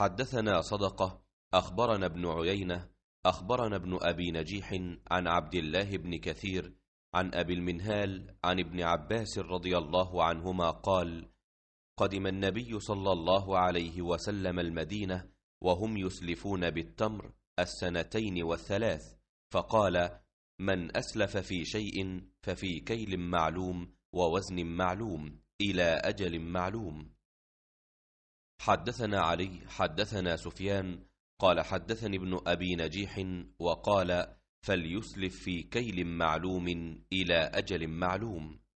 حدثنا صدقة أخبرنا ابن عيينة أخبرنا ابن أبي نجيح عن عبد الله بن كثير عن أبي المنهال عن ابن عباس رضي الله عنهما قال قدم النبي صلى الله عليه وسلم المدينة وهم يسلفون بالتمر السنتين والثلاث فقال من أسلف في شيء ففي كيل معلوم ووزن معلوم إلى أجل معلوم حدثنا علي حدثنا سفيان قال حدثني ابن أبي نجيح وقال فليسلف في كيل معلوم إلى أجل معلوم